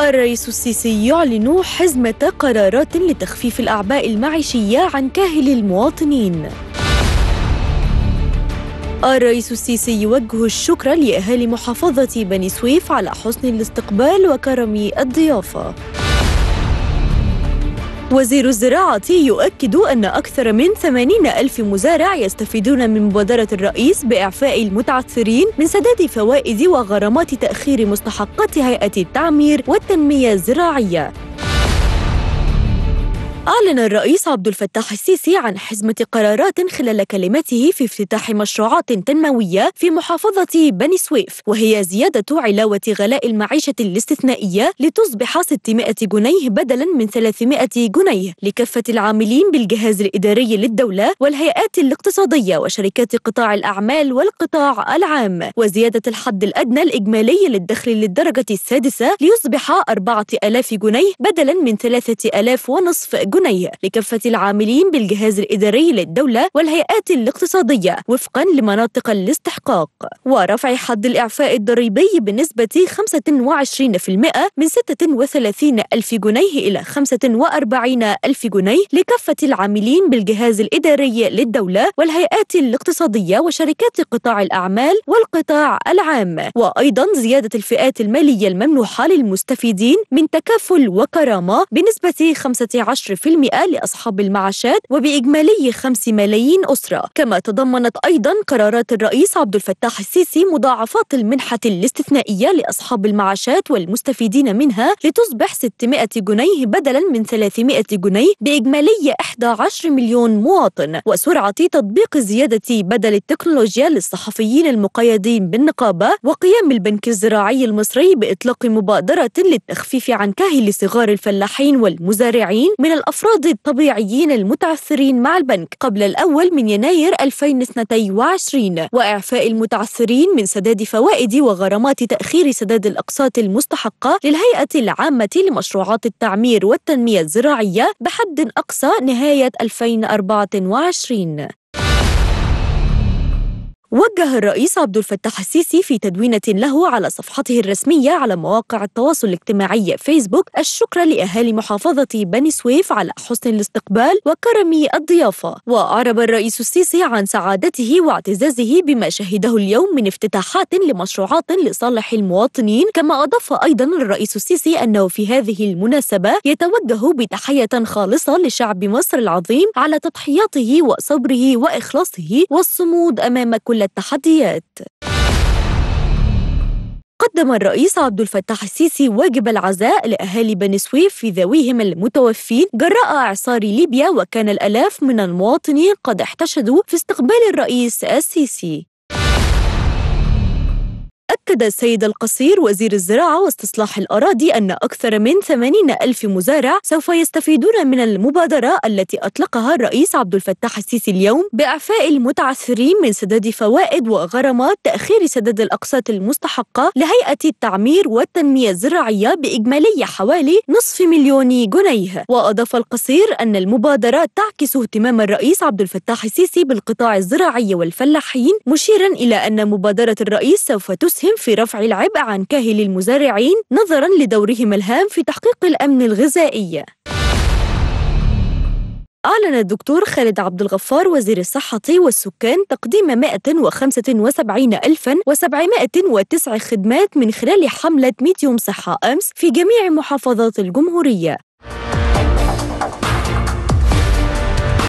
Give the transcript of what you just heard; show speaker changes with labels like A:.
A: الرئيس السيسي يعلن حزمة قرارات لتخفيف الأعباء المعيشية عن كاهل المواطنين الرئيس السيسي يوجه الشكر لأهالي محافظة بني سويف على حسن الاستقبال وكرم الضيافة وزير الزراعة يؤكد أن أكثر من 80 ألف مزارع يستفيدون من مبادرة الرئيس بإعفاء المتعثرين من سداد فوائد وغرامات تأخير مستحقات هيئة التعمير والتنمية الزراعية أعلن الرئيس عبد الفتاح السيسي عن حزمة قرارات خلال كلمته في افتتاح مشروعات تنموية في محافظة بني سويف وهي زيادة علاوة غلاء المعيشة الاستثنائية لتصبح 600 جنيه بدلا من 300 جنيه لكافة العاملين بالجهاز الإداري للدولة والهيئات الاقتصادية وشركات قطاع الأعمال والقطاع العام وزيادة الحد الأدنى الإجمالي للدخل للدرجة السادسة ليصبح 4000 جنيه بدلا من 3000 ونصف جنيه جنيه لكافة العاملين بالجهاز الإداري للدولة والهيئات الاقتصادية وفقا لمناطق الاستحقاق ورفع حد الإعفاء الضريبي بنسبة 25% من 36 ألف جنيه إلى 45 ألف جنيه لكافة العاملين بالجهاز الإداري للدولة والهيئات الاقتصادية وشركات قطاع الأعمال والقطاع العام وأيضا زيادة الفئات المالية الممنوحة للمستفيدين من تكافل وكرامة بنسبة 15% 10% لأصحاب المعاشات وبإجمالي 5 ملايين أسرة كما تضمنت أيضا قرارات الرئيس عبد الفتاح السيسي مضاعفات المنحة الاستثنائية لأصحاب المعاشات والمستفيدين منها لتصبح 600 جنيه بدلا من 300 جنيه بإجمالي 11 مليون مواطن وسرعة تطبيق زيادة بدل التكنولوجيا للصحفيين المقيدين بالنقابة وقيام البنك الزراعي المصري بإطلاق مبادرة للتخفيف عن كاهل صغار الفلاحين والمزارعين من الأفضل الأفراد الطبيعيين المتعثرين مع البنك قبل الأول من يناير 2022 وإعفاء المتعثرين من سداد فوائد وغرامات تأخير سداد الأقساط المستحقة للهيئة العامة لمشروعات التعمير والتنمية الزراعية بحد أقصى نهاية 2024 وجه الرئيس عبد الفتاح السيسي في تدوينة له على صفحته الرسمية على مواقع التواصل الاجتماعي فيسبوك الشكر لأهالي محافظة بني سويف على حسن الاستقبال وكرم الضيافة وأعرب الرئيس السيسي عن سعادته واعتزازه بما شهده اليوم من افتتاحات لمشروعات لصالح المواطنين كما أضاف أيضا الرئيس السيسي أنه في هذه المناسبة يتوجه بتحية خالصة لشعب مصر العظيم على تضحياته وصبره وإخلاصه والصمود أمام كل التحديات قدم الرئيس عبد الفتاح السيسي واجب العزاء لأهالي بني سويف في ذويهم المتوفين جراء إعصار ليبيا وكان الآلاف من المواطنين قد احتشدوا في استقبال الرئيس السيسي أكد السيد القصير وزير الزراعة واستصلاح الأراضي أن أكثر من 80 ألف مزارع سوف يستفيدون من المبادرة التي أطلقها الرئيس عبد الفتاح السيسي اليوم بإعفاء المتعثرين من سداد فوائد وغرامات تأخير سداد الأقساط المستحقة لهيئة التعمير والتنمية الزراعية بإجمالي حوالي نصف مليون جنيه وأضاف القصير أن المبادرة تعكس اهتمام الرئيس عبد الفتاح السيسي بالقطاع الزراعي والفلاحين مشيرا إلى أن مبادرة الرئيس سوف تسهم في رفع العبء عن كاهل المزارعين نظراً لدورهم الهام في تحقيق الأمن الغذائي أعلن الدكتور خالد عبد الغفار وزير الصحة والسكان تقديم 175,709 خدمات من خلال حملة ميديوم صحة أمس في جميع محافظات الجمهورية